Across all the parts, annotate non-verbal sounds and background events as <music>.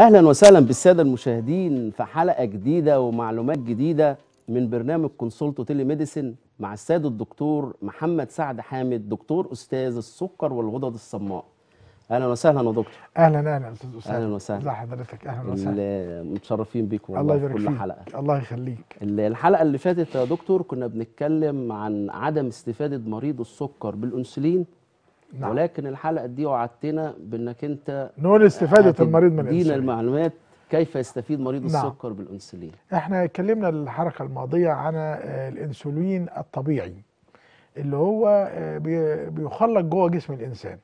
اهلا وسهلا بالساده المشاهدين في حلقه جديده ومعلومات جديده من برنامج كونسولتو تيلي ميديسن مع السيد الدكتور محمد سعد حامد دكتور استاذ السكر والغدد الصماء اهلا وسهلا يا دكتور اهلا اهلا استاذ اسامه اهلا وسهلا ازي حضرتك اهلا وسهلا متشرفين بيك والله الله يبارك كل فيك. حلقه الله يخليك الحلقه اللي فاتت يا دكتور كنا بنتكلم عن عدم استفاده مريض السكر بالانسولين نعم. ولكن الحلقه دي وعدتنا بانك انت نقول استفاده المريض من الانسولين المعلومات كيف يستفيد مريض نعم. السكر بالانسولين احنا اتكلمنا الحلقه الماضيه عن الانسولين الطبيعي اللي هو آه، بيخلق جوه جسم الانسان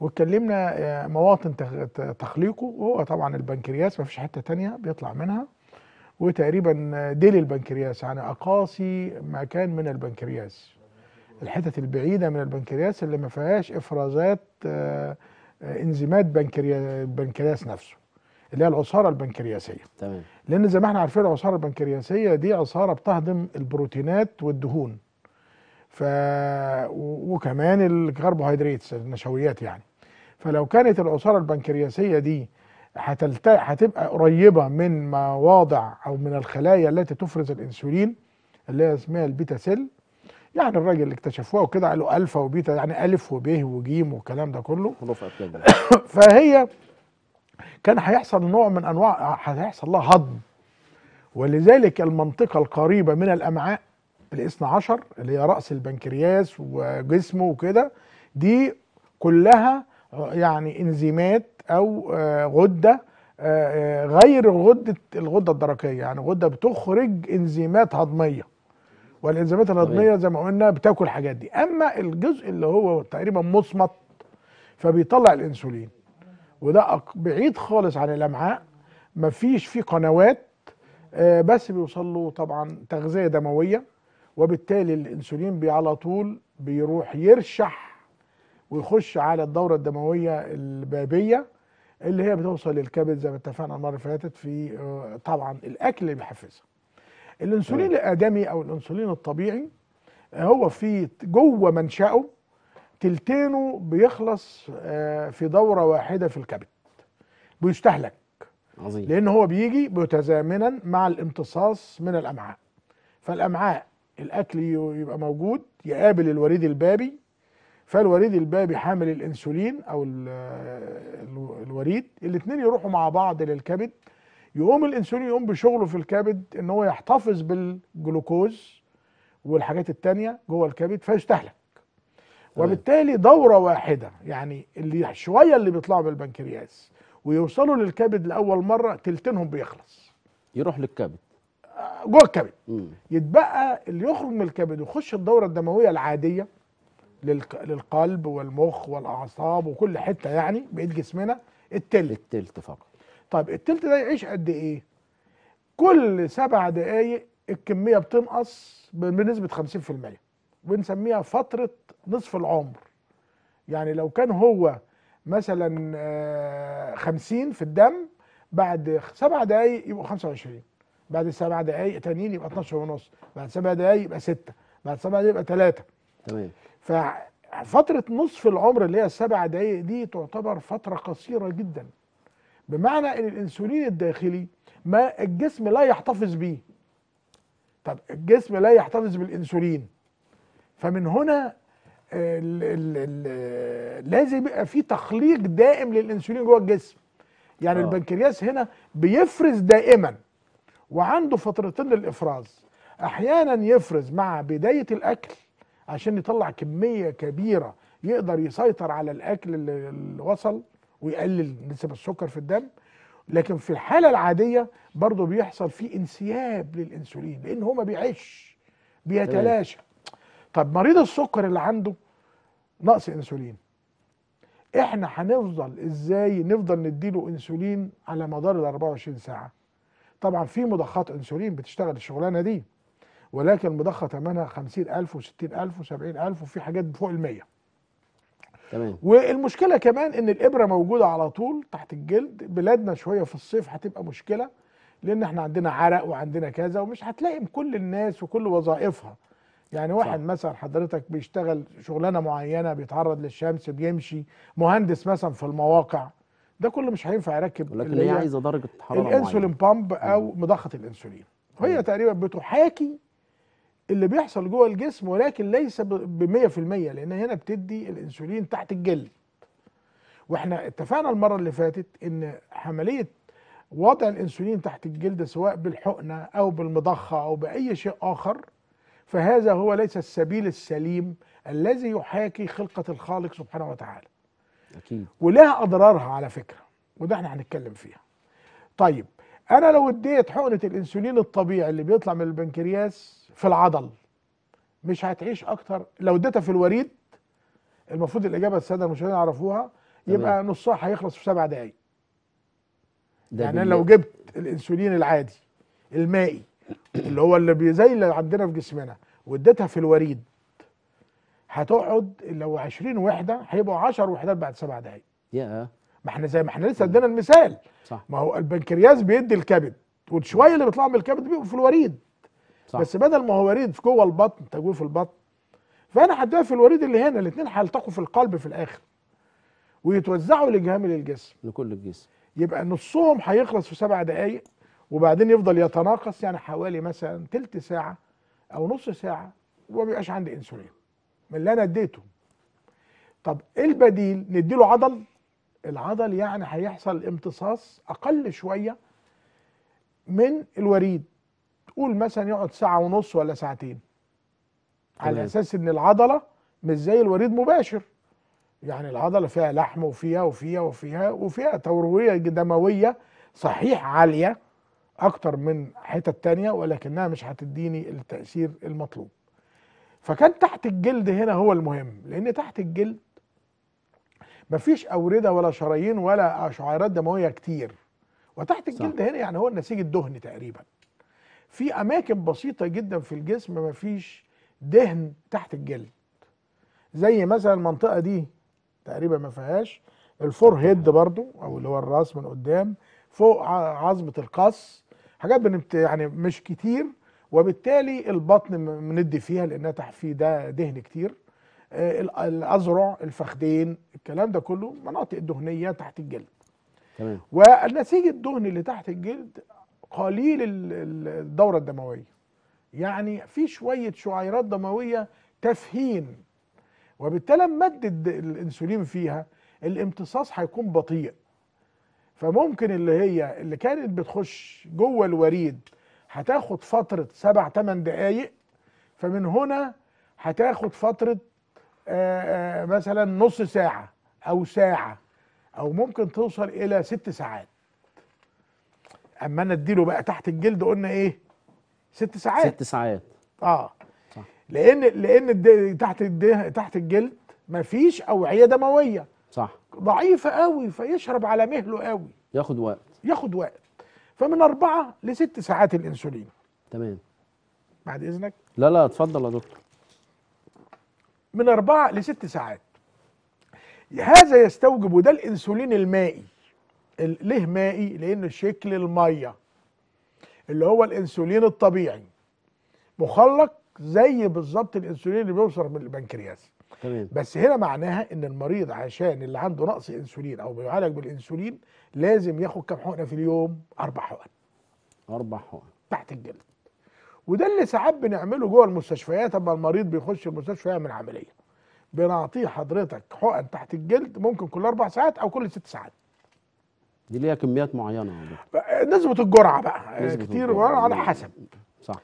واتكلمنا آه، مواطن تخليقه وهو طبعا البنكرياس مفيش حته تانية بيطلع منها وتقريبا ديل البنكرياس يعني اقاصي مكان من البنكرياس الحتت البعيده من البنكرياس اللي ما فيهاش افرازات آه، آه، انزيمات بنكريا البنكرياس نفسه اللي هي العصاره البنكرياسيه تمام لان زي ما احنا عارفين العصاره البنكرياسيه دي عصاره بتهضم البروتينات والدهون ف وكمان الكربوهيدرات النشويات يعني فلو كانت العصاره البنكرياسيه دي هتلت... هتبقى قريبه من مواضع او من الخلايا التي تفرز الانسولين اللي هي اسمها البيتا سيل يعني الراجل اللي اكتشفوها وكده قالوا الفا وبيتا يعني الف وب وجيم والكلام ده كله <coughs> فهي كان هيحصل نوع من انواع هيحصل لها هضم ولذلك المنطقه القريبه من الامعاء الاثنى عشر اللي هي راس البنكرياس وجسمه وكده دي كلها يعني انزيمات او آه، غده آه، آه، غير غده الغده الدرقيه يعني غده بتخرج انزيمات هضميه والانزيمات الهضميه زي ما قلنا بتاكل الحاجات دي اما الجزء اللي هو تقريبا مصمت فبيطلع الانسولين وده بعيد خالص عن الامعاء مفيش فيه قنوات آه، بس بيوصل له طبعا تغذيه دمويه وبالتالي الانسولين بي على طول بيروح يرشح ويخش على الدوره الدمويه البابيه اللي هي بتوصل للكبد زي ما اتفقنا المره اللي فاتت في آه، طبعا الاكل اللي بيحفزها الانسولين الادمي او الانسولين الطبيعي آه، هو في جوه منشأه تلتينه بيخلص آه، في دوره واحده في الكبد بيستهلك عظيم لان هو بيجي متزامنا مع الامتصاص من الامعاء فالامعاء الاكل يبقى موجود يقابل الوريد البابي فالوريد البابي حامل الانسولين او آه، الوريد الاثنين يروحوا مع بعض للكبد يقوم الانسولين يقوم بشغله في الكبد ان هو يحتفظ بالجلوكوز والحاجات التانية جوه الكبد فيستهلك وبالتالي دورة واحدة يعني اللي شوية اللي بيطلعوا بالبنكرياس ويوصلوا للكبد لأول مرة تلتينهم بيخلص يروح للكبد آه، جوه الكبد يتبقى اللي يخرج من الكبد ويخش الدورة الدموية العادية للقلب والمخ والأعصاب وكل حتة يعني بقيت جسمنا التلت التلت فقط طيب التلت ده يعيش قد ايه كل سبع دقايق الكميه بتنقص بنسبه 50% بنسميها فتره نصف العمر يعني لو كان هو مثلا 50 آه، في الدم بعد سبع دقايق يبقوا 25 بعد سبع دقايق تانيين يبقى 12 ونص بعد سبع دقايق يبقى 6 بعد سبع دقايق يبقى 3 تمام ففتره نصف العمر اللي هي السبع دقايق دي تعتبر فتره قصيره جدا بمعنى ان الانسولين الداخلي ما الجسم لا يحتفظ بيه طب الجسم لا يحتفظ بالانسولين فمن هنا الـ الـ الـ لازم يبقى في تخليق دائم للانسولين جوه الجسم يعني أوه. البنكرياس هنا بيفرز دائما وعنده فترتين للافراز احيانا يفرز مع بدايه الاكل عشان يطلع كميه كبيره يقدر يسيطر على الاكل اللي وصل ويقلل نسب السكر في الدم لكن في الحالة العادية برضه بيحصل في انسياب للانسولين لان هو ما بيعيش بيتلاشى طب مريض السكر اللي عنده نقص انسولين احنا هنفضل ازاي نفضل نديله انسولين على مدار ال 24 ساعه طبعا في مضخات انسولين بتشتغل الشغلانه دي ولكن مضخه ثمنها 50000 و60000 و70000 وفي حاجات فوق ال 100 تمام والمشكله كمان ان الابره موجوده على طول تحت الجلد بلادنا شويه في الصيف هتبقى مشكله لان احنا عندنا عرق وعندنا كذا ومش هتلاقي كل الناس وكل وظائفها يعني واحد صح. مثلا حضرتك بيشتغل شغلانه معينه بيتعرض للشمس بيمشي مهندس مثلا في المواقع ده كله مش هينفع يركب لكن هي عايزه درجه حراره الانسولين بامب او مضخه الانسولين هي تقريبا بتحاكي اللي بيحصل جوه الجسم ولكن ليس ب 100% لان هنا بتدي الانسولين تحت الجلد واحنا اتفقنا المره اللي فاتت ان عمليه وضع الانسولين تحت الجلد سواء بالحقنه او بالمضخه او باي شيء اخر فهذا هو ليس السبيل السليم الذي يحاكي خلقه الخالق سبحانه وتعالى اكيد ولها اضرارها على فكره وده احنا هنتكلم فيها طيب انا لو اديت حقنه الانسولين الطبيعي اللي بيطلع من البنكرياس في العضل مش هتعيش اكتر لو اديتها في الوريد المفروض الاجابه الساده المشاهدين يعرفوها يبقى نصها هيخلص في سبع دقائق يعني انا لو جبت الانسولين العادي المائي اللي هو اللي زي اللي عندنا في جسمنا واديتها في الوريد هتقعد لو 20 وحده هيبقوا 10 وحدات بعد سبع دقائق يا ما احنا زي ما احنا لسه ادينا المثال صح ما هو البنكرياس بيدي الكبد والشويه اللي بيطلعوا من الكبد بيبقوا في الوريد صح. بس بدل ما هو وريد جوه البطن تجويف في البطن فانا هديها في الوريد اللي هنا الاثنين هيلتقوا في القلب في الاخر ويتوزعوا لجهامل الجسم لكل الجسم يبقى نصهم هيخلص في سبع دقائق وبعدين يفضل يتناقص يعني حوالي مثلا تلت ساعه او نص ساعه وما بيبقاش عندي انسولين من اللي انا اديته طب ايه البديل نديله عضل العضل يعني هيحصل امتصاص اقل شويه من الوريد قول مثلا يقعد ساعه ونص ولا ساعتين على اساس ان العضله مش زي الوريد مباشر يعني العضله فيها لحم وفيها وفيها وفيها وفيها تورويه دمويه صحيح عاليه اكتر من حتت تانية ولكنها مش هتديني التاثير المطلوب فكان تحت الجلد هنا هو المهم لان تحت الجلد مفيش أوردة ولا شرايين ولا شعيرات دموية كتير وتحت الجلد صح. هنا يعني هو النسيج الدهني تقريبا في اماكن بسيطه جدا في الجسم مفيش دهن تحت الجلد زي مثلا المنطقه دي تقريبا ما فيهاش الفور هيد برضو او اللي هو الراس من قدام فوق عظمه القص حاجات بنبت يعني مش كتير وبالتالي البطن بندي فيها لانها تحت في ده دهن كتير آه، الاذرع الفخدين الكلام ده كله مناطق دهنيه تحت الجلد تمام ونسيج الدهن اللي تحت الجلد قليل الدورة الدموية يعني في شوية شعيرات دموية تفهين وبالتالي لما الانسولين فيها الامتصاص هيكون بطيء فممكن اللي هي اللي كانت بتخش جوه الوريد هتاخد فترة سبع تمن دقايق فمن هنا هتاخد فترة آه، آه، مثلا نص ساعة أو ساعة أو ممكن توصل إلى ست ساعات اما انا اديله بقى تحت الجلد قلنا ايه ست ساعات ست ساعات اه صح. لان لان تحت تحت الجلد مفيش اوعيه دمويه صح ضعيفه قوي فيشرب على مهله قوي ياخد وقت ياخد وقت فمن أربعة لست ساعات الانسولين تمام بعد اذنك لا لا اتفضل يا دكتور من أربعة لست ساعات هذا يستوجب وده الانسولين المائي ليه مائي لان شكل الميه اللي هو الانسولين الطبيعي مخلق زي بالظبط الانسولين اللي بيوصل من البنكرياس تمام بس هنا معناها ان المريض عشان اللي عنده نقص انسولين او بيعالج بالانسولين لازم ياخد كام حقنه في اليوم اربع حقن اربع حقن تحت الجلد وده اللي ساعات بنعمله جوه المستشفيات اما المريض بيخش المستشفى يعمل عمليه بنعطيه حضرتك حقن تحت الجلد ممكن كل اربع ساعات او كل ست ساعات دي ليها كميات معينه نسبه الجرعه بقى نسبة كتير الجرعة على حسب صح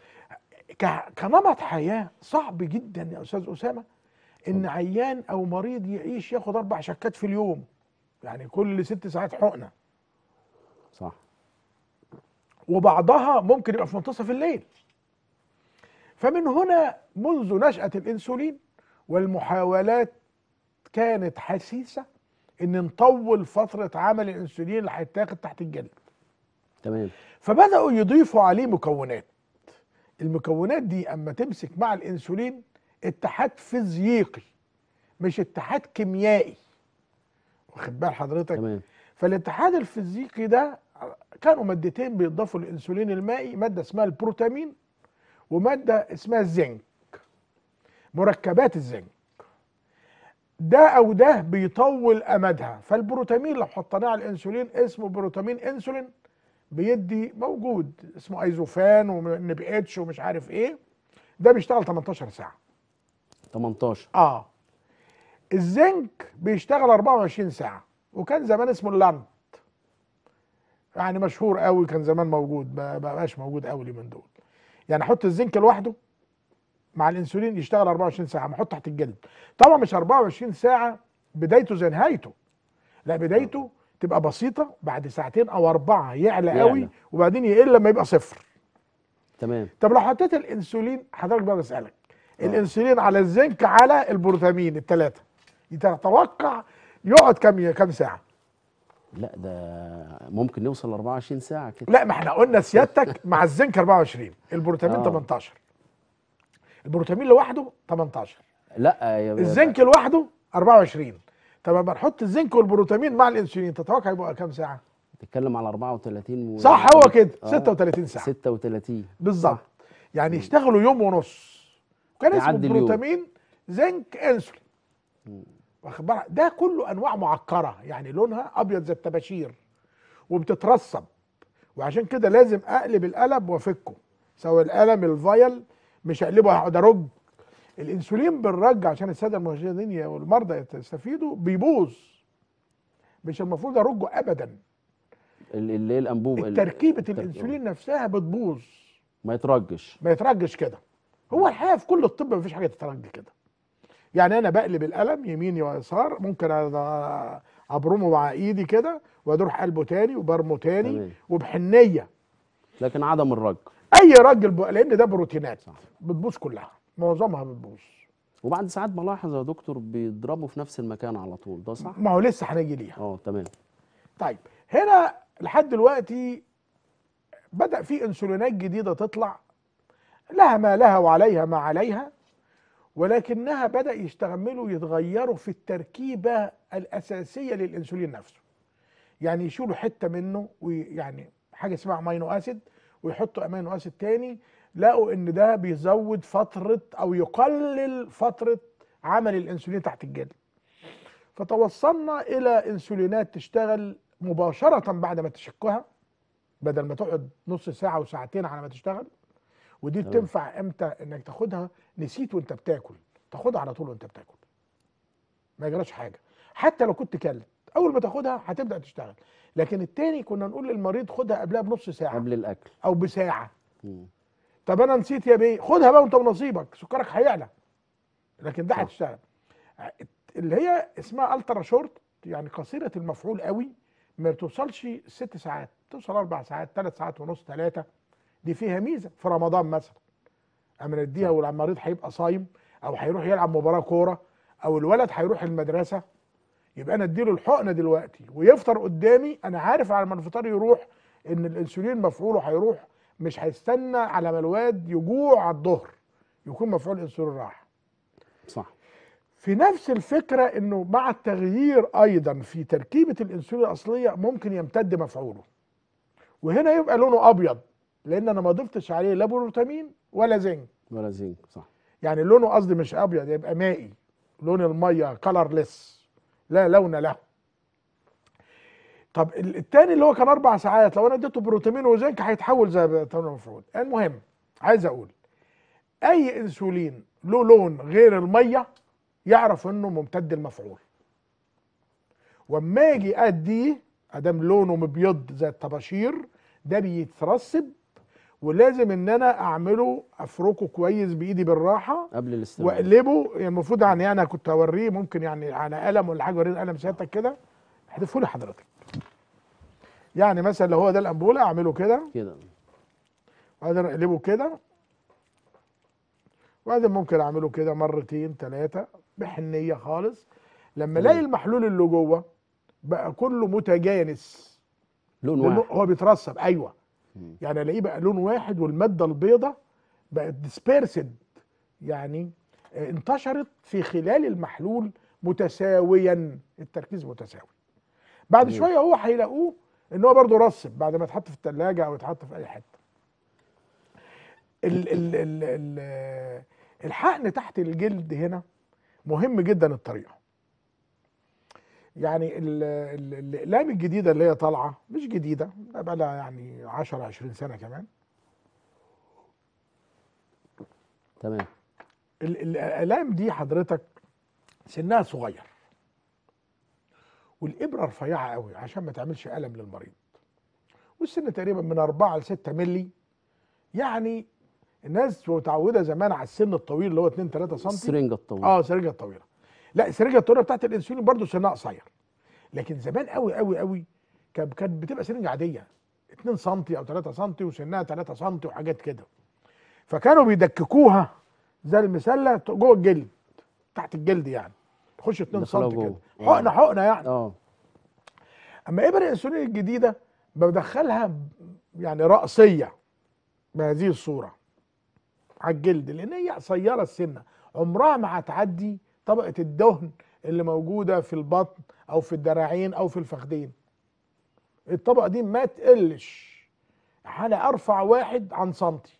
كنمط حياه صعب جدا يا استاذ اسامه ان عيان او مريض يعيش ياخد اربع شكات في اليوم يعني كل ست ساعات حقنه صح وبعضها ممكن يبقى في منتصف الليل فمن هنا منذ نشأة الإنسولين والمحاولات كانت حسيسه ان نطول فتره عمل الانسولين اللي هيتاخد تحت الجلد تمام فبداوا يضيفوا عليه مكونات المكونات دي اما تمسك مع الانسولين اتحاد فيزيقي مش اتحاد كيميائي واخد بال حضرتك تمام فالاتحاد الفيزيقي ده كانوا مادتين بيضافوا للانسولين المائي ماده اسمها البروتامين وماده اسمها الزنك مركبات الزنك ده او ده بيطول امدها فالبروتامين لو حطيناه على الانسولين اسمه بروتامين انسولين بيدي موجود اسمه ايزوفان ون بي اتش ومش عارف ايه ده بيشتغل 18 ساعه 18 اه الزنك بيشتغل 24 ساعه وكان زمان اسمه اللانت يعني مشهور قوي كان زمان موجود ما بقاش موجود قوي من دول يعني احط الزنك لوحده مع الانسولين يشتغل 24 ساعه محط تحت الجلد طبعا مش 24 ساعه بدايته زي نهايته لا بدايته تبقى بسيطه بعد ساعتين او اربعه يعلى يعني. قوي وبعدين يقل لما يبقى صفر تمام طب لو حطيت الانسولين حضرتك بقى بسالك أوه. الانسولين على الزنك على البروتامين الثلاثه تتوقع يقعد كام كام ساعه لا ده ممكن نوصل ل 24 ساعه كده لا ما احنا قلنا سيادتك مع الزنك 24 البروتامين أوه. 18 البروتامين لوحده 18 لا يا الزنك لوحده 24 طب لما نحط الزنك والبروتامين مع الانسولين تتوقع يبقى كام ساعه بتتكلم على 34 و... صح هو كده آه. 36 ساعه 36 بالظبط يعني يشتغلوا يوم ونص كان اسمه بروتامين زنك انسولين واخد بالك ده كله انواع معكره يعني لونها ابيض زي الطباشير وبتترسب وعشان كده لازم اقلب القلب وافكه سواء القلم الفايل مش هقلبه هقعد ارج الانسولين بالرج عشان الساده المشاهدين والمرضى يستفيدوا بيبوظ مش المفروض ارجه ابدا اللي هي الانبوبه تركيبه الانسولين نفسها بتبوظ ما يترجش ما يترجش كده هو الحقيقه في كل الطب مفيش حاجه تترج كده يعني انا بقلب القلم يميني ويسار ممكن ابرمه مع ايدي كده وادور قلبه تاني وبرمه تاني وبحنيه لكن عدم الرج اي راجل ب... لان ده بروتينات صح. بتبوظ كلها معظمها بتبوظ وبعد ساعات بلاحظ يا دكتور بيضربوا في نفس المكان على طول ده صح ما هو لسه هنيجي ليها اه تمام طيب هنا لحد دلوقتي بدا في انسولينات جديده تطلع لها ما لها وعليها ما عليها ولكنها بدا يستعملوا يتغيروا في التركيبه الاساسيه للانسولين نفسه يعني يشيلوا حته منه ويعني حاجه اسمها ماينو اسيد ويحطوا امينو اسيد تاني لقوا ان ده بيزود فتره او يقلل فتره عمل الانسولين تحت الجلد فتوصلنا الى انسولينات تشتغل مباشره بعد ما تشكها بدل ما تقعد نص ساعه وساعتين على ما تشتغل ودي بتنفع امتى انك تاخدها نسيت وانت بتاكل تاخدها على طول وانت بتاكل ما يجراش حاجه حتى لو كنت كلت اول ما تاخدها هتبدا تشتغل لكن التاني كنا نقول للمريض خدها قبلها بنص ساعه قبل الاكل او بساعه م. طب انا نسيت يا بيه خدها بقى وانت بنصيبك سكرك هيعلى لكن ده هتشتغل اللي هي اسمها الترا شورت يعني قصيره المفعول قوي ما بتوصلش ست ساعات توصل اربع ساعات ثلاث ساعات ونص ثلاثه دي فيها ميزه في رمضان مثلا اما نديها والمريض هيبقى صايم او هيروح يلعب مباراه كوره او الولد هيروح المدرسه يبقى انا اديله الحقنه دلوقتي ويفطر قدامي انا عارف على ما الفطار يروح ان الانسولين مفعوله هيروح مش هيستنى على ما الواد يجوع على الظهر يكون مفعول الانسولين راح صح في نفس الفكره انه مع التغيير ايضا في تركيبه الانسولين الاصليه ممكن يمتد مفعوله وهنا يبقى لونه ابيض لان انا ما ضفتش عليه لا بروتامين ولا زنك ولا زنك صح يعني لونه قصدي مش ابيض يبقى مائي لون الميه كلرليس لا لون له طب الثاني اللي هو كان اربع ساعات لو انا اديته بروتامين وزنك هيتحول زي بروتامين المفعول المهم عايز اقول اي انسولين له لون غير الميه يعرف انه ممتد المفعول واما اجي اديه ادام لونه مبيض زي الطباشير ده بيترسب ولازم ان انا اعمله افركه كويس بايدي بالراحه قبل الاستعمال واقلبه يعني المفروض يعني انا كنت اوريه ممكن يعني على قلم ولا حاجه اوريه قلم سيادتك كده احذفه لي حضرتك يعني مثلا لو هو ده الامبوله اعمله كده كده وبعدين اقلبه كده وبعدين ممكن اعمله كده مرتين ثلاثه بحنيه خالص لما الاقي المحلول اللي جوه بقى كله متجانس لون واحد هو بيترسب ايوه يعني الاقيه بقى لون واحد والماده البيضاء بقت ديسبيرسد يعني آه، انتشرت في خلال المحلول متساويا التركيز متساوي بعد شويه هو هيلاقوه ان هو برضه رسب بعد ما يتحط في الثلاجه او يتحط في اي حته آه، الحقن تحت الجلد هنا مهم جدا الطريقه يعني الاقلام الجديده اللي هي طالعه مش جديده بقى لها يعني 10 20 سنه كمان تمام الاقلام دي حضرتك سنها صغير والابره رفيعه قوي عشان ما تعملش الم للمريض والسن تقريبا من 4 ل 6 مللي يعني الناس متعوده زمان على السن الطويل اللي هو 2 3 سم السرنجه الطويله اه السرنجه الطويله لا السرنجه الطويله بتاعت الانسولين برضه سنها قصير لكن زمان قوي قوي قوي كانت بتبقى سرنجه عاديه 2 سم او 3 سم وسنها 3 سم وحاجات كده فكانوا بيدككوها زي المسله جوه الجلد تحت الجلد يعني تخش 2 سم كده حقنه اه. حقنه يعني اه اما ابر الانسولين الجديده بدخلها يعني راسيه بهذه الصوره على الجلد لان هي قصيره السنه عمرها ما هتعدي طبقه الدهن اللي موجوده في البطن او في الدراعين او في الفخدين الطبقه دي ما تقلش انا ارفع واحد عن سنتي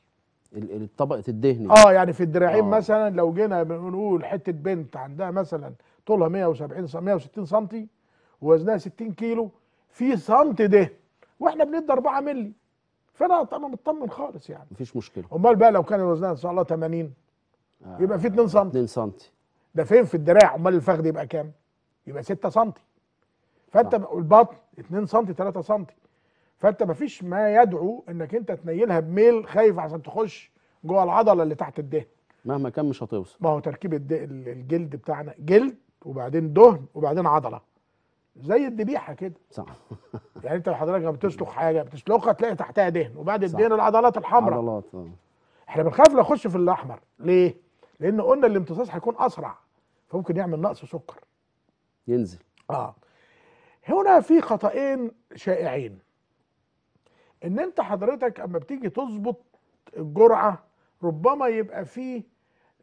الطبقه الدهن اه يعني في الدراعين آه. مثلا لو جينا بنقول حته بنت عندها مثلا طولها 170 160 سم ووزنها 60 كيلو في سنت دهن واحنا بندي 4 مللي فانا انا مطمن خالص يعني مفيش مشكله امال بقى لو كان وزنها ان شاء الله 80 آه. يبقى في 2 سم 2 سم ده فين في الدراع امال الفخذ يبقى كام يبقى 6 سم فانت البطن 2 سم 3 سم فانت مفيش ما يدعو انك انت تنيلها بميل خايف عشان تخش جوه العضله اللي تحت الدهن مهما كان مش هتوصل ما هو تركيب الجلد بتاعنا جلد وبعدين دهن وبعدين عضله زي الذبيحه كده صح يعني انت حضرتك لما بتسلخ حاجه بتسلخها تلاقي تحتها دهن وبعد الدهن العضلات الحمراء عضلات آه. احنا بنخاف نخش في الاحمر ليه؟ لان قلنا الامتصاص هيكون اسرع فممكن يعمل نقص سكر ينزل اه هنا في خطأين شائعين ان انت حضرتك اما بتيجي تظبط الجرعه ربما يبقى فيه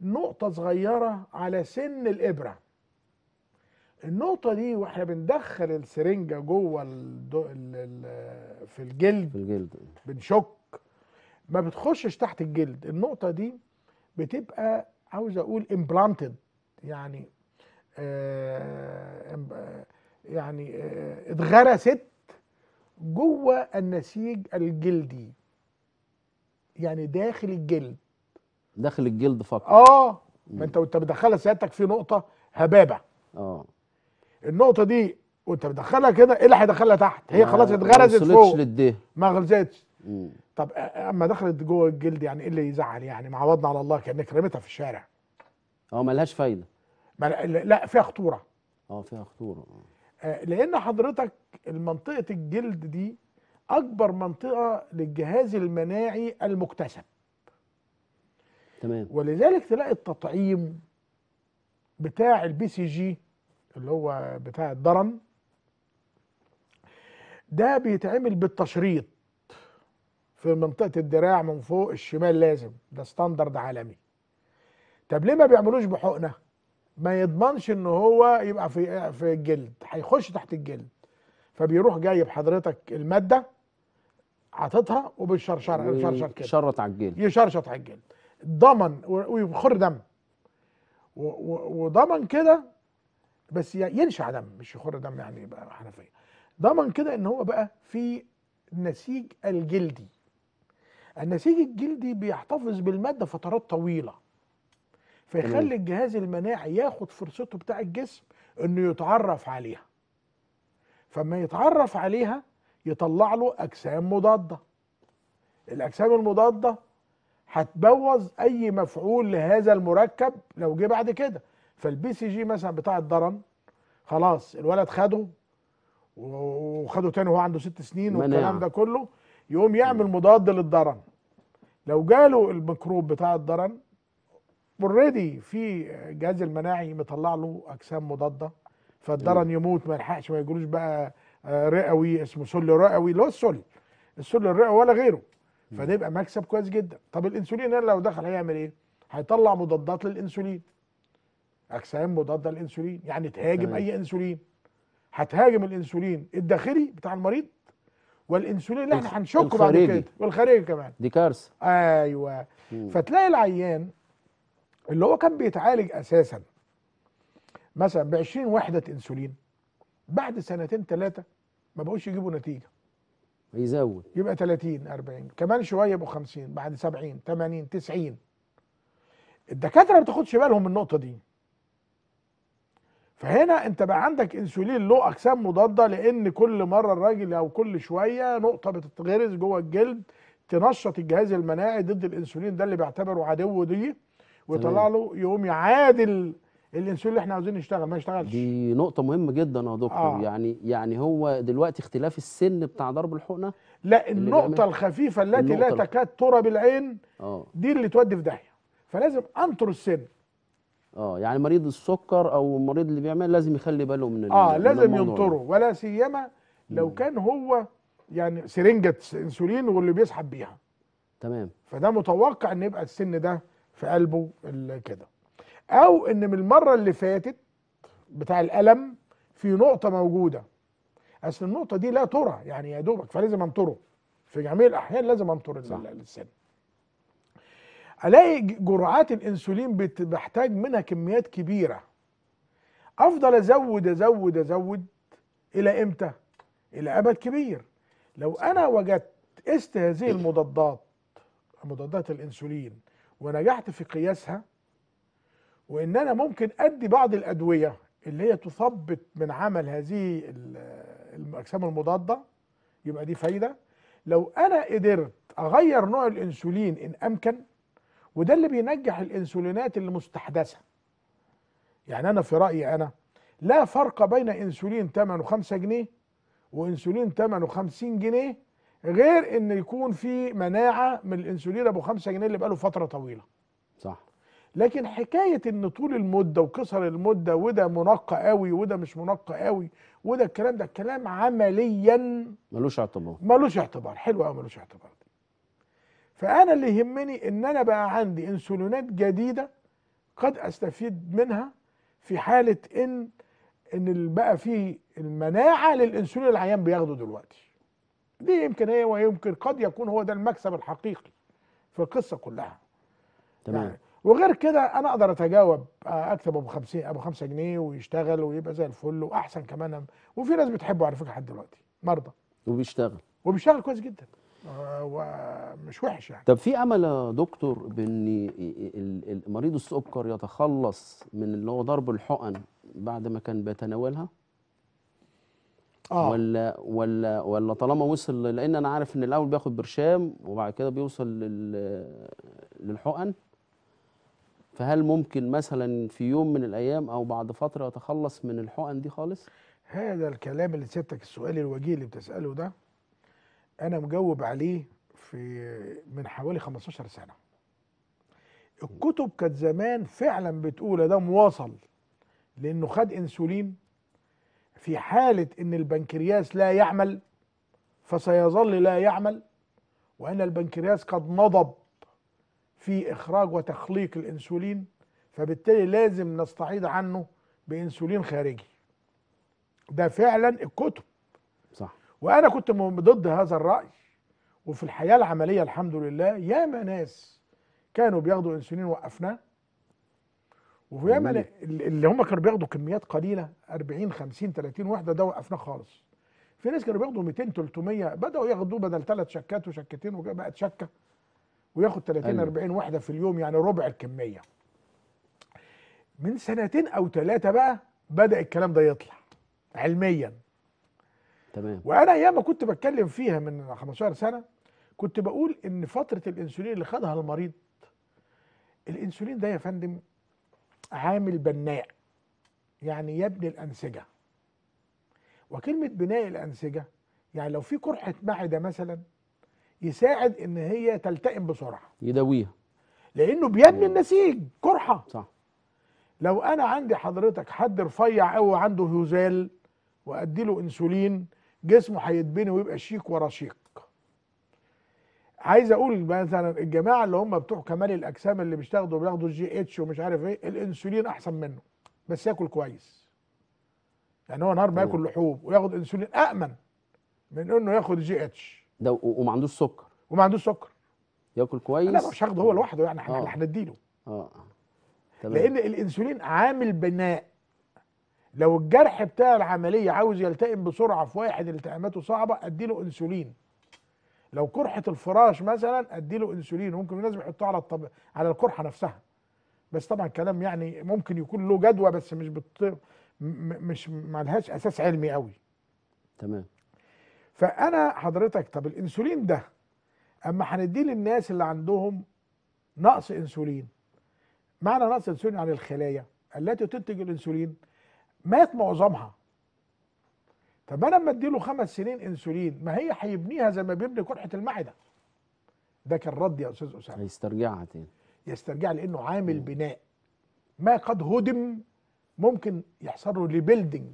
نقطه صغيره على سن الابره النقطة دي واحنا بندخل السرنجة جوه الدو... في الجلد في الجلد بنشك ما بتخشش تحت الجلد النقطة دي بتبقى عاوز اقول امبلانتد يعني آه، آه، يعني آه، اتغرست جوه النسيج الجلدي يعني داخل الجلد داخل الجلد فقط اه ما انت وانت بتدخلها سيادتك في نقطه هبابه اه النقطه دي وانت بتدخلها كده ايه اللي هيدخلها تحت هي خلاص اتغرزت فوق للديه. ما غرزتش طب اما دخلت جوه الجلد يعني ايه اللي يزعل يعني معوضنا على الله كانك رميتها في الشارع اه ملهاش فايده لا فيها خطوره اه فيها خطوره آه، لان حضرتك منطقه الجلد دي اكبر منطقه للجهاز المناعي المكتسب تمام ولذلك تلاقي التطعيم بتاع البي سي جي اللي هو بتاع الدرن ده بيتعمل بالتشريط في منطقه الدراع من فوق الشمال لازم ده ستاندرد عالمي طب ليه ما بيعملوش بحقنه ما يضمنش ان هو يبقى في في الجلد هيخش تحت الجلد فبيروح جايب حضرتك الماده عاطتها وبالشرشره يشرشر كده يشرط على الجلد يشرشط على الجلد ضمن ويبخر دم وضمن كده بس ينشع دم مش يخر دم يعني يبقى حنفيه ضمن كده ان هو بقى في النسيج الجلدي النسيج الجلدي بيحتفظ بالماده فترات طويله فيخلي الجهاز المناعي ياخد فرصته بتاع الجسم انه يتعرف عليها فما يتعرف عليها يطلع له اجسام مضاده الاجسام المضاده هتبوظ اي مفعول لهذا المركب لو جه بعد كده فالبي سي جي مثلا بتاع الدرن خلاص الولد خده وخده تاني وهو عنده ست سنين والكلام ده كله يقوم يعمل مضاد للدرن لو جاله الميكروب بتاع الدرن اوريدي في الجهاز المناعي مطلع له اجسام مضاده فالدرن يموت ما يلحقش ما يجروش بقى آه، رئوي اسمه سل رئوي اللي هو السل السل الرئوي ولا غيره فده يبقى مكسب كويس جدا طب الانسولين هنا لو دخل هيعمل ايه هيطلع مضادات للانسولين اجسام مضاده للانسولين يعني تهاجم اي انسولين هتهاجم الانسولين الداخلي بتاع المريض والانسولين اللي احنا هنشكه بعد كده والخارجي كمان دي كارثه ايوه فتلاقي العيان اللي هو كان بيتعالج اساسا مثلا ب 20 وحده انسولين بعد سنتين ثلاثه ما بقوش يجيبوا نتيجه يزود يبقى 30 40 كمان شويه يبقوا 50 بعد 70 80 90 الدكاتره ما بتاخدش بالهم من النقطه دي فهنا انت بقى عندك انسولين له اجسام مضاده لان كل مره الراجل او كل شويه نقطه بتتغرز جوه الجلد تنشط الجهاز المناعي ضد الانسولين ده اللي بيعتبره عدو دي ويطلع له يقوم يعادل الانسولين اللي احنا عاوزين نشتغل ما يشتغلش دي نقطة مهمة جدا يا دكتور آه. يعني يعني هو دلوقتي اختلاف السن بتاع ضرب الحقنة لا النقطة الخفيفة التي النقطة لا تكاد ترى بالعين آه. دي اللي تودي في داهية فلازم انطر السن اه يعني مريض السكر او المريض اللي بيعمل لازم يخلي باله من اه من لازم ينطره ولا سيما لو مم. كان هو يعني سرنجة انسولين واللي بيسحب بيها تمام فده متوقع ان يبقى السن ده في قلبه كده او ان من المره اللي فاتت بتاع الالم في نقطه موجوده اصل النقطه دي لا ترى يعني يا دوبك فلازم انطره في جميع الاحيان لازم انطر اللسان الاقي جرعات الانسولين بحتاج منها كميات كبيره افضل ازود ازود ازود الى امتى الى ابد كبير لو انا وجدت است هذه المضادات مضادات الانسولين ونجحت في قياسها وان انا ممكن ادي بعض الادويه اللي هي تثبط من عمل هذه الاجسام المضاده يبقى دي فايده لو انا قدرت اغير نوع الانسولين ان امكن وده اللي بينجح الانسولينات المستحدثه يعني انا في رايي انا لا فرق بين انسولين و 5 جنيه وانسولين و 50 جنيه غير ان يكون في مناعه من الانسولين ابو 5 جنيه اللي بقاله فتره طويله صح لكن حكايه ان طول المده وكسر المده وده منقى قوي وده مش منقى قوي وده الكلام ده كلام عمليا ملوش اعتبار ملوش اعتبار حلو قوي ملوش اعتبار دي فانا اللي يهمني ان انا بقى عندي انسولينات جديده قد استفيد منها في حاله ان ان بقى في المناعه للانسولين العيان بياخده دلوقتي دي يمكن هي إيه، ويمكن قد يكون هو ده المكسب الحقيقي في القصه كلها تمام يعني وغير كده انا اقدر اتجاوب آه، اكتب ابو 50 ابو 5 جنيه ويشتغل ويبقى زي الفل واحسن كمان وفي ناس بتحبه على فكره لحد دلوقتي مرضى وبيشتغل وبيشتغل كويس جدا آه، ومش وحش يعني طب في امل يا دكتور بان مريض السكر يتخلص من اللي هو ضرب الحقن بعد ما كان بيتناولها آه. ولا ولا ولا طالما وصل لان انا عارف ان الاول بياخد برشام وبعد كده بيوصل لل للحقن فهل ممكن مثلا في يوم من الايام او بعد فتره يتخلص من الحقن دي خالص؟ هذا الكلام اللي سيادتك السؤال الوجيه اللي بتساله ده انا مجاوب عليه في من حوالي 15 سنه. الكتب كانت زمان فعلا بتقول ده مواصل لانه خد انسولين في حالة ان البنكرياس لا يعمل فسيظل لا يعمل وان البنكرياس قد نضب في اخراج وتخليق الانسولين فبالتالي لازم نستعيض عنه بانسولين خارجي ده فعلا الكتب صح وانا كنت ضد هذا الراي وفي الحياه العمليه الحمد لله ياما ناس كانوا بياخدوا انسولين وقفناه وبيعمل اللي هم كانوا بياخدوا كميات قليله 40 50 30 وحده ده وقفناه خالص في ناس كانوا بياخدوا 200 300 بداوا ياخدوه بدل ثلاث شكات وشكتين وبقت شكه وياخد 30 أيوة. 40 وحده في اليوم يعني ربع الكميه من سنتين او ثلاثه بقى بدا الكلام ده يطلع علميا تمام وانا ايام ما كنت بتكلم فيها من 15 سنه كنت بقول ان فتره الانسولين اللي خدها المريض الانسولين ده يا فندم عامل بناء يعني يبني الأنسجة وكلمة بناء الأنسجة يعني لو في قرحة معدة مثلا يساعد إن هي تلتئم بسرعة يداويها لأنه بيبني النسيج قرحة صح لو أنا عندي حضرتك حد رفيع قوي عنده هزال وأديله أنسولين جسمه هيتبني ويبقى شيك ورا شيك عايز اقول مثلا الجماعه اللي هم بتوع كمال الاجسام اللي بيشتغلوا بياخدوا الجي اتش ومش عارف ايه الانسولين احسن منه بس ياكل كويس يعني هو نهار ما ياكل أيوة. لحوم وياخد انسولين امن من انه ياخد جي اتش ده وما عندوش سكر وما عندوش سكر ياكل كويس لا مش هاخده هو لوحده يعني احنا آه. هنديله اه تمام لان الانسولين عامل بناء لو الجرح بتاع العمليه عاوز يلتئم بسرعه في واحد التئاماته صعبه اديله انسولين لو قرحه الفراش مثلا اديله انسولين ممكن الناس بيحطوه على الطب... على القرحه نفسها بس طبعا كلام يعني ممكن يكون له جدوى بس مش بت... م... مش مالهاش اساس علمي قوي تمام فانا حضرتك طب الانسولين ده اما هنديه للناس اللي عندهم نقص انسولين معنى نقص انسولين عن يعني الخلايا التي تنتج الانسولين مات معظمها طب انا لما اديله خمس سنين انسولين ما هي هيبنيها زي ما بيبني قرحه المعده ده كان رد يا استاذ اسامه هيسترجعها تاني يسترجع لانه عامل م. بناء ما قد هدم ممكن يحصل له ريبيلدنج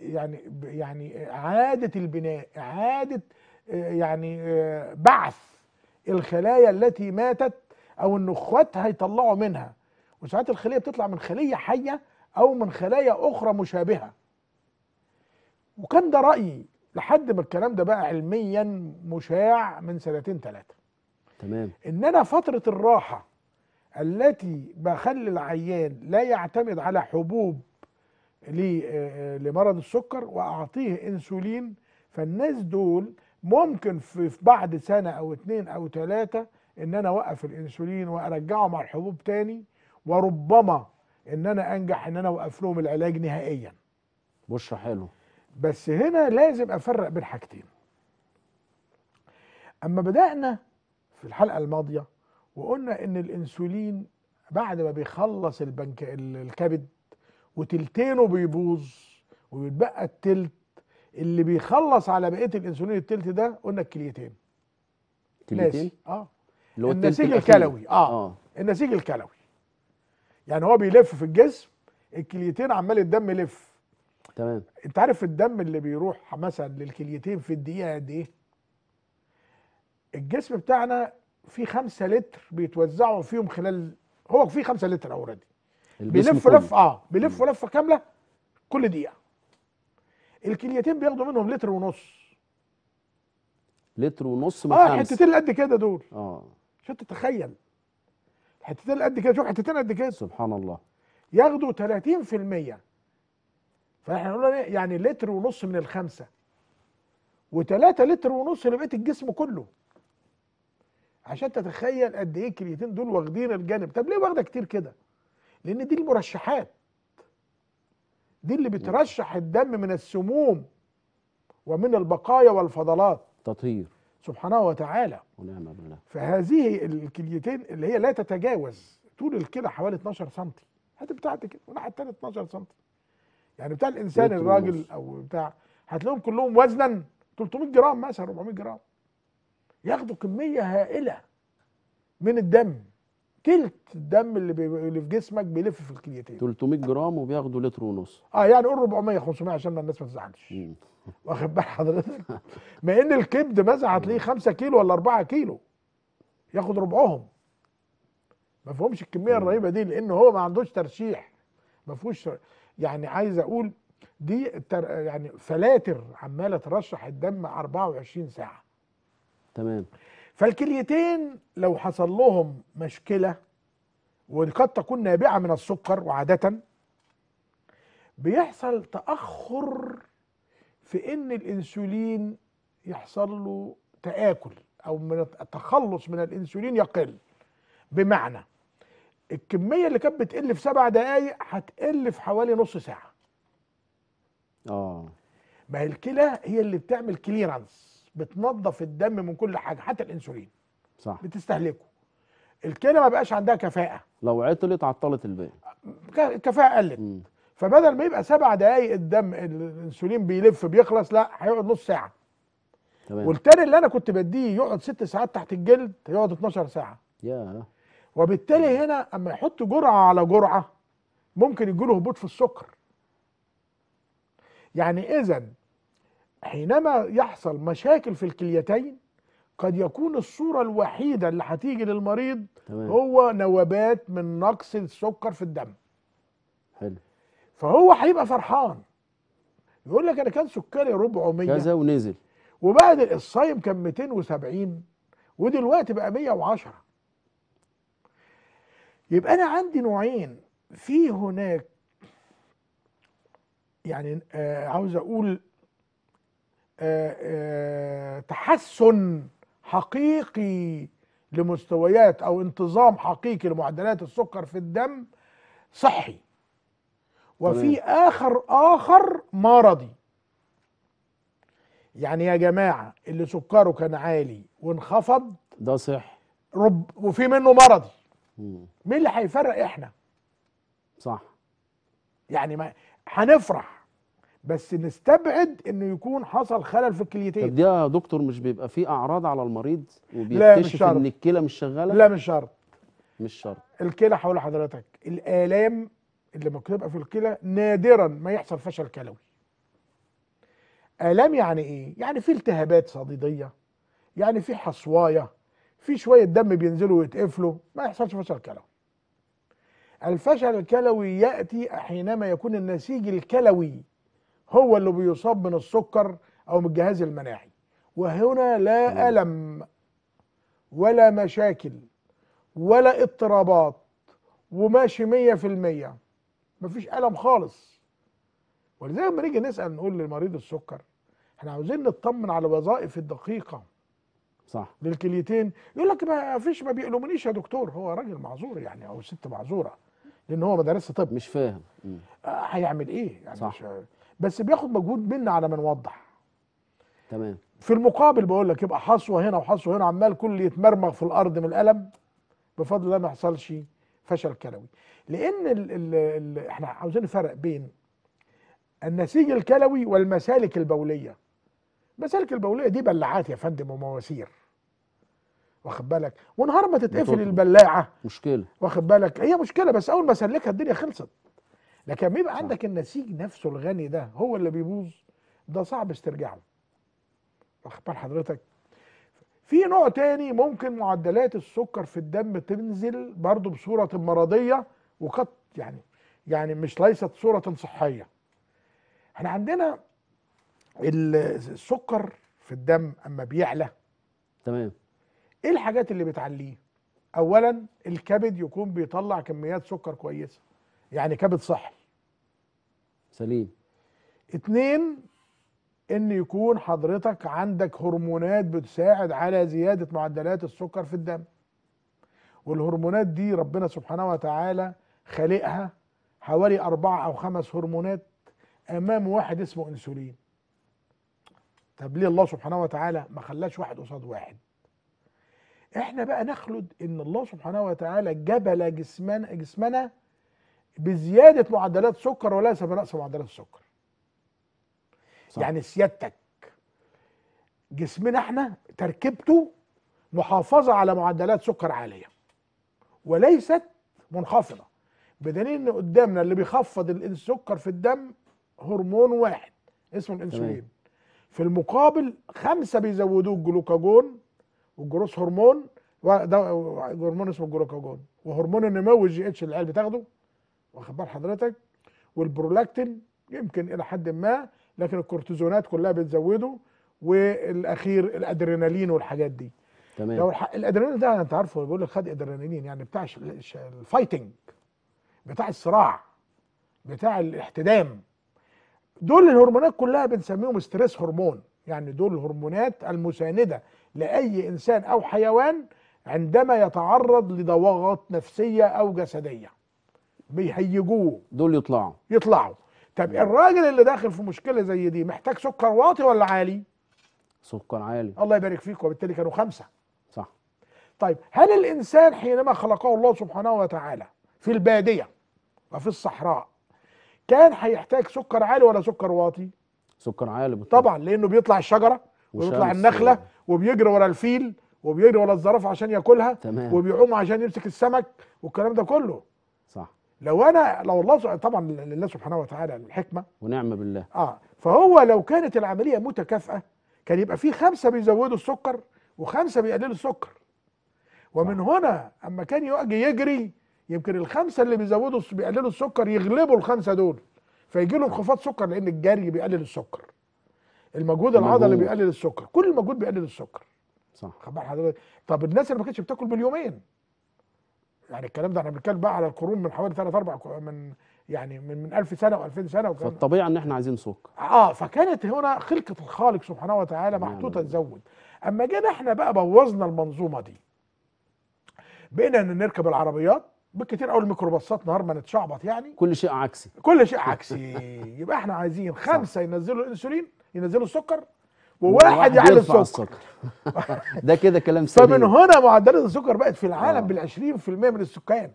يعني يعني اعاده البناء اعاده آه، يعني آه، بعث الخلايا التي ماتت او ان اخواتها يطلعوا منها وساعات الخليه بتطلع من خليه حيه او من خلايا اخرى مشابهه وكان ده رأيي لحد ما الكلام ده بقى علميا مشاع من سنتين ثلاثة تمام إن أنا فترة الراحة التي بخلي العيان لا يعتمد على حبوب آه، لمرض السكر وأعطيه أنسولين فالناس دول ممكن في بعد سنة أو اتنين أو تلاتة إن أنا أوقف الأنسولين وأرجعه مع الحبوب تاني وربما إن أنا أنجح إن أنا أوقف لهم العلاج نهائيا بشرى حلو بس هنا لازم افرق بين حاجتين اما بدانا في الحلقه الماضيه وقلنا ان الانسولين بعد ما بيخلص البنك الكبد وتلتينه بيبوظ وبيتبقى التلت اللي بيخلص على بقيه الانسولين التلت ده قلنا الكليتين كليتين اه النسيج الكلوي آه. اه النسيج الكلوي يعني هو بيلف في الجسم الكليتين عمال الدم يلف تمام انت عارف الدم اللي بيروح مثلا للكليتين في الدقيقه قد ايه؟ الجسم بتاعنا فيه 5 لتر بيتوزعوا فيهم خلال هو فيه 5 لتر اوريدي بيلف لف اه بيلف لفه كامله كل دقيقه الكليتين بياخدوا منهم لتر ونص لتر ونص من اه حتتين قد كده دول اه عشان تتخيل حتتين قد كده شوف حتتين قد كده سبحان الله ياخدوا 30% فاحنا قلنا يعني لتر ونص من الخمسه و3 لتر ونص لبقيه الجسم كله عشان تتخيل قد ايه الكليتين دول واخدين الجانب طب ليه واخده كتير كده لان دي المرشحات دي اللي بترشح الدم من السموم ومن البقايا والفضلات تطهير سبحانه وتعالى ونعم بالله فهذه الكليتين اللي هي لا تتجاوز طول الكلى حوالي 12 سم الحته بتاعتك كده والناحيه الثانيه 12 سم يعني بتاع الانسان الراجل او بتاع هتلاقيهم كلهم وزنا 300 جرام مثلا 400 جرام ياخدوا كميه هائله من الدم تلت الدم اللي, بي... اللي في جسمك بيلف في الكليتين 300 جرام وبياخدوا لتر ونص اه يعني قول 400 500 عشان ما الناس ما تزعلش <laughs> واخد بال حضرتك مع ان الكبد مثلا هتلاقيه 5 كيلو ولا 4 كيلو ياخد ربعهم ما فيهمش الكميه الرهيبه دي لان هو ما عندوش ترشيح ما فيهوش يعني عايز اقول دي يعني فلاتر عماله ترشح الدم 24 ساعه تمام فالكليتين لو حصل لهم مشكله وقد تكون نابعه من السكر وعاده بيحصل تاخر في ان الانسولين يحصل له تاكل او من التخلص من الانسولين يقل بمعنى الكميه اللي كانت بتقل في سبع دقائق هتقل في حوالي نص ساعه اه ما هي الكلى هي اللي بتعمل كليرنس بتنظف الدم من كل حاجه حتى الانسولين صح بتستهلكه الكلى ما بقاش عندها كفاءه لو عطلت عطلت الباقي الكفاءه قلت م. فبدل ما يبقى سبع دقائق الدم الانسولين بيلف بيخلص لا هيقعد نص ساعه تمام والتاني اللي انا كنت بديه يقعد ست ساعات تحت الجلد يقعد 12 ساعه ياه وبالتالي هنا اما يحط جرعه على جرعه ممكن له هبوط في السكر يعني اذا حينما يحصل مشاكل في الكليتين قد يكون الصوره الوحيده اللي هتيجي للمريض تمام. هو نوبات من نقص السكر في الدم حلو فهو هيبقى فرحان يقول لك انا كان سكري 400 كذا ونزل وبعد الصايم كان 270 ودلوقتي بقى 110 يبقى أنا عندي نوعين في هناك يعني آه عاوز أقول آه آه تحسن حقيقي لمستويات أو انتظام حقيقي لمعدلات السكر في الدم صحي وفي آخر آخر مرضي يعني يا جماعة اللي سكره كان عالي وانخفض ده صح رب وفي منه مرضي مين اللي هيفرق احنا صح يعني ما هنفرح بس نستبعد انه يكون حصل خلل في الكليتين طب يا دكتور مش بيبقى في اعراض على المريض وبيكتشف ان الكلى مش شغاله لا مش شرط مش شرط الكلى هقول لحضرتك الالام اللي ممكن تبقى في الكلى نادرا ما يحصل فشل كلوي الام يعني ايه يعني في التهابات صديديه يعني في حصوايه في شويه دم بينزلوا ويتقفلوا ما يحصلش فشل كلوي الفشل الكلوي ياتي حينما يكون النسيج الكلوي هو اللي بيصاب من السكر او من الجهاز المناعي وهنا لا الم ولا مشاكل ولا اضطرابات وماشي مية في المية مفيش ألم خالص ولذلك لما نيجي نسأل نقول لمريض السكر احنا عاوزين نطمن على الوظائف الدقيقة صح للكليتين يقول لك ما فيش ما بيقلمنيش يا دكتور هو راجل معذور يعني او ست معذوره لان هو ما درسش طب مش فاهم آه، هيعمل ايه يعني صح. مش بس بياخد مجهود منا على ما نوضح تمام في المقابل بقول لك يبقى حصوه هنا وحصوه هنا عمال كل يتمرمغ في الارض من الالم بفضل الله ما يحصلش فشل كلوي لان الـ الـ الـ احنا عاوزين نفرق بين النسيج الكلوي والمسالك البوليه المسالك البوليه دي بلعات يا فندم ومواسير واخد بالك ونهار ما تتقفل البلاعه مشكله واخد بالك هي مشكله بس اول ما سلكها الدنيا خلصت لكن بيبقى يبقى عندك النسيج نفسه الغني ده هو اللي بيبوظ ده صعب استرجاعه واخد بال حضرتك في نوع تاني ممكن معدلات السكر في الدم تنزل برضه بصورة مرضية وقد يعني يعني مش ليست صورة صحية احنا عندنا السكر في الدم اما بيعلى تمام ايه الحاجات اللي بتعليه اولا الكبد يكون بيطلع كميات سكر كويسه يعني كبد صحي سليم اتنين ان يكون حضرتك عندك هرمونات بتساعد على زياده معدلات السكر في الدم والهرمونات دي ربنا سبحانه وتعالى خالقها حوالي أربعة أو خمس هرمونات أمام واحد اسمه أنسولين طب ليه الله سبحانه وتعالى ما خلاش واحد قصاد واحد احنا بقى نخلد ان الله سبحانه وتعالى جبل جسمنا جسمنا بزياده معدلات سكر وليس بنقص معدلات السكر صح. يعني سيادتك جسمنا احنا تركيبته محافظه على معدلات سكر عاليه وليست منخفضه بدليل ان قدامنا اللي بيخفض السكر في الدم هرمون واحد اسمه الانسولين في المقابل خمسه بيزودوه الجلوكاجون والجروس هرمون ده هرمون اسمه الجلوكاجون وهرمون النمو الجي اتش اللي العيال بتاخده واخد بال حضرتك والبرولاكتين يمكن الى حد ما لكن الكورتيزونات كلها بتزوده والاخير الادرينالين والحاجات دي تمام لو الادرينالين ده انت عارفه بيقول لك خد ادرينالين يعني بتاع الفايتنج بتاع الصراع بتاع الاحتدام دول الهرمونات كلها بنسميهم ستريس هرمون يعني دول الهرمونات المساندة لأي إنسان أو حيوان عندما يتعرض لضوابط نفسية أو جسدية بيهيجوه دول يطلعوا يطلعوا طب الراجل اللي داخل في مشكلة زي دي محتاج سكر واطي ولا عالي؟ سكر عالي الله يبارك فيك وبالتالي كانوا خمسة صح طيب هل الإنسان حينما خلقه الله سبحانه وتعالى في البادية وفي الصحراء كان هيحتاج سكر عالي ولا سكر واطي سكر عالي طبعا لانه بيطلع الشجره ويطلع النخله آه. وبيجري ورا الفيل وبيجري ورا الزرافه عشان ياكلها تمام. وبيعوم عشان يمسك السمك والكلام ده كله صح لو انا لو الله طبعا لله سبحانه وتعالى الحكمه ونعم بالله اه فهو لو كانت العمليه متكافئه كان يبقى في خمسه بيزودوا السكر وخمسه بيقللوا السكر ومن صح. هنا اما كان يجري يمكن الخمسه اللي بيزودوا بيقللوا السكر يغلبوا الخمسه دول فيجي له انخفاض سكر لان الجري بيقلل السكر المجهود العضلي بيقلل السكر كل المجهود بيقلل السكر صح خبر حضرتك طب الناس اللي ما كانتش بتاكل من يومين يعني الكلام ده احنا بنتكلم بقى على القرون من حوالي ثلاث اربع من يعني من من 1000 سنه و2000 سنه وكان فالطبيعي ان احنا عايزين سكر اه فكانت هنا خلقه الخالق سبحانه وتعالى نعم. محطوطه تزود اما جينا احنا بقى بوظنا المنظومه دي بقينا نركب العربيات بالكتير قوي الميكروباصات نهار ما نتشعبط يعني كل شيء عكسي كل شيء عكسي <laughs> يبقى احنا عايزين خمسه ينزلوا الانسولين ينزلوا السكر وواحد يعلي السكر, السكر. <laughs> ده كده كلام سليم فمن هنا معدلات السكر بقت في العالم آه. بال 20% من السكان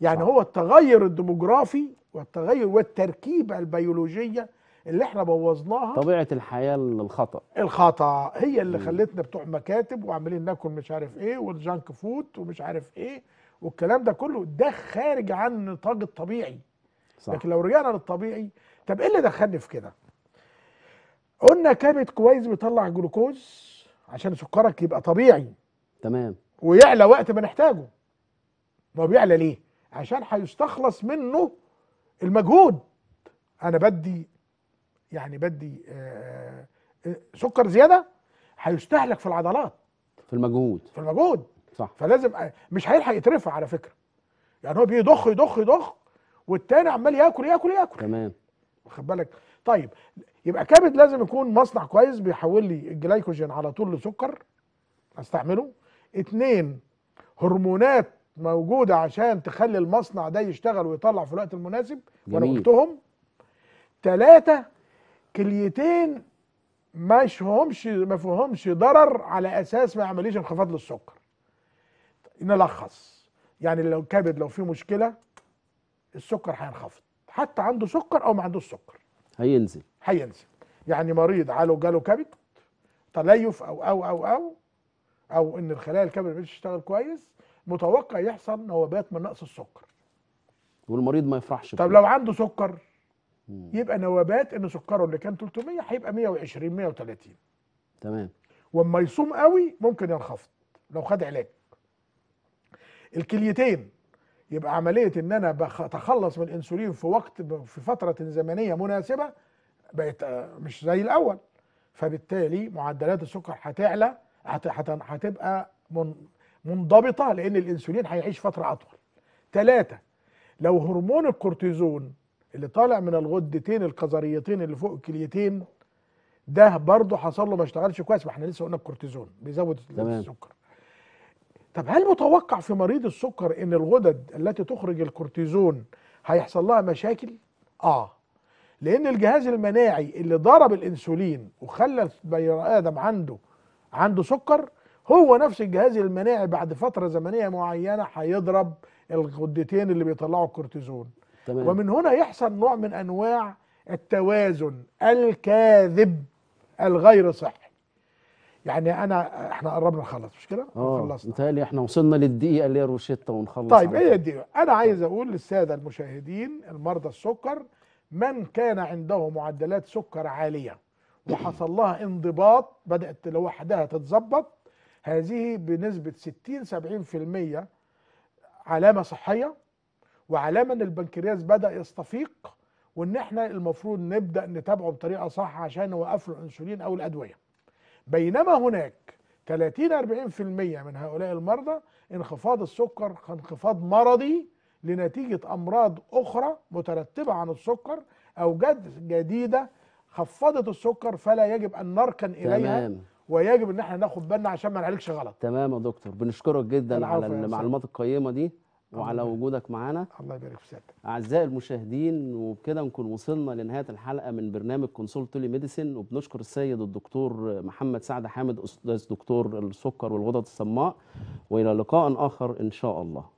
يعني صح. هو التغير الديموغرافي والتغير والتركيبه البيولوجيه اللي احنا بوظناها طبيعه الحياه الخطا الخطا هي اللي م. خلتنا بتوع مكاتب وعمالين ناكل مش عارف ايه والجانك فود ومش عارف ايه والكلام ده كله ده خارج عن النطاق الطبيعي صح. لكن لو رجعنا للطبيعي طب ايه اللي دخلني في كده قلنا كبد كويس بيطلع جلوكوز عشان سكرك يبقى طبيعي تمام ويعلى وقت ما نحتاجه ما بيعلى ليه عشان هيستخلص منه المجهود انا بدي يعني بدي آه، آه، سكر زياده هيستهلك في العضلات في المجهود في المجهود صح فلازم مش هيلحق يترفع على فكره يعني هو بيضخ يضخ يضخ والتاني عمال ياكل ياكل ياكل تمام واخد بالك طيب يبقى كبد لازم يكون مصنع كويس بيحول لي الجلايكوجين على طول لسكر استعمله اتنين هرمونات موجوده عشان تخلي المصنع ده يشتغل ويطلع في الوقت المناسب وانا قلتهم ثلاثه كليتين ما فيهمش ضرر على اساس ما يعمليش انخفاض للسكر نلخص يعني لو الكبد لو فيه مشكله السكر هينخفض حتى عنده سكر او ما عندوش سكر هينزل هينزل يعني مريض عاله جاله كبد تليف او او او او او ان الخلايا الكبد مش تشتغل كويس متوقع يحصل نوبات من نقص السكر والمريض ما يفرحش طب لو عنده سكر يبقى نوبات ان سكره اللي كان 300 هيبقى 120 130 تمام واما يصوم قوي ممكن ينخفض لو خد علاج الكليتين يبقى عمليه ان انا بتخلص من الانسولين في وقت في فتره زمنيه مناسبه بقت آه، مش زي الاول فبالتالي معدلات السكر هتعلى هتبقى منضبطه لان الانسولين هيعيش فتره اطول ثلاثه لو هرمون الكورتيزون اللي طالع من الغدتين القذريتين اللي فوق الكليتين ده برضه حصل له ما اشتغلش كويس ما احنا لسه قلنا الكورتيزون بيزود السكر طب هل متوقع في مريض السكر ان الغدد التي تخرج الكورتيزون هيحصل لها مشاكل اه لان الجهاز المناعي اللي ضرب الانسولين وخلى البني ادم عنده عنده سكر هو نفس الجهاز المناعي بعد فتره زمنيه معينه هيضرب الغدتين اللي بيطلعوا الكورتيزون تمام. ومن هنا يحصل نوع من انواع التوازن الكاذب الغير صحي يعني انا احنا قربنا نخلص مش كده؟ آه، خلصنا متهيألي احنا وصلنا للدقيقه اللي هي روشتة ونخلص طيب إيه هي الدقيقه انا عايز اقول للساده المشاهدين المرضى السكر من كان عنده معدلات سكر عاليه وحصل لها انضباط بدات لوحدها تتظبط هذه بنسبه 60 70% علامه صحيه وعلامه ان البنكرياس بدا يستفيق وان احنا المفروض نبدا نتابعه بطريقه صح عشان نوقف له الانسولين او الادويه بينما هناك 30 40% من هؤلاء المرضى انخفاض السكر انخفاض مرضي لنتيجة أمراض أخرى مترتبة عن السكر أو جد جديدة خفضت السكر فلا يجب أن نركن إليها تمام. ويجب ان احنا ناخد بالنا عشان ما نعالجش غلط تمام يا دكتور بنشكرك جدا على المعلومات القيمه دي وعلى وجودك معانا الله يبارك في سيادتك اعزائي المشاهدين وبكده نكون وصلنا لنهايه الحلقه من برنامج كونسول تولي ميديسن وبنشكر السيد الدكتور محمد سعد حامد استاذ دكتور السكر والغدد الصماء والى لقاء اخر ان شاء الله